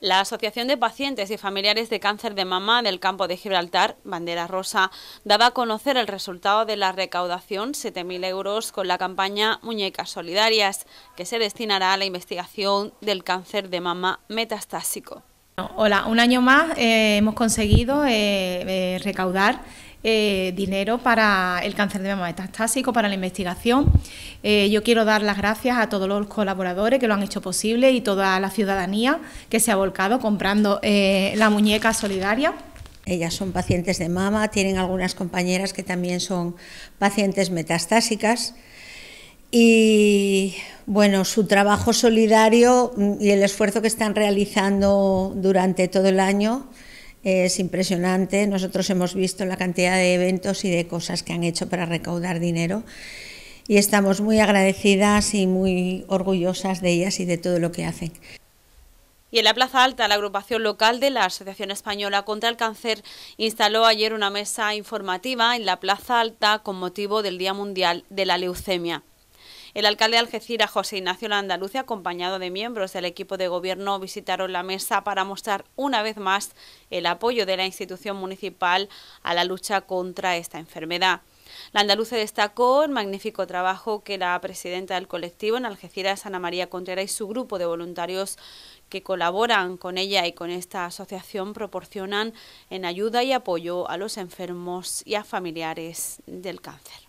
La Asociación de Pacientes y Familiares de Cáncer de Mama del Campo de Gibraltar, Bandera Rosa, daba a conocer el resultado de la recaudación, 7.000 euros, con la campaña Muñecas Solidarias, que se destinará a la investigación del cáncer de mama metastásico. Hola, un año más eh, hemos conseguido eh, eh, recaudar eh, dinero para el cáncer de mama metastásico, para la investigación. Eh, yo quiero dar las gracias a todos los colaboradores que lo han hecho posible y toda la ciudadanía que se ha volcado comprando eh, la muñeca solidaria. Ellas son pacientes de mama, tienen algunas compañeras que también son pacientes metastásicas. Y bueno, su trabajo solidario mm, y el esfuerzo que están realizando durante todo el año es impresionante. Nosotros hemos visto la cantidad de eventos y de cosas que han hecho para recaudar dinero y estamos muy agradecidas y muy orgullosas de ellas y de todo lo que hacen. Y en la Plaza Alta, la agrupación local de la Asociación Española contra el Cáncer instaló ayer una mesa informativa en la Plaza Alta con motivo del Día Mundial de la Leucemia. El alcalde de Algeciras, José Ignacio Landaluce, acompañado de miembros del equipo de gobierno, visitaron la mesa para mostrar una vez más el apoyo de la institución municipal a la lucha contra esta enfermedad. La destacó el magnífico trabajo que la presidenta del colectivo en Algeciras, Ana María Contreras, y su grupo de voluntarios que colaboran con ella y con esta asociación proporcionan en ayuda y apoyo a los enfermos y a familiares del cáncer.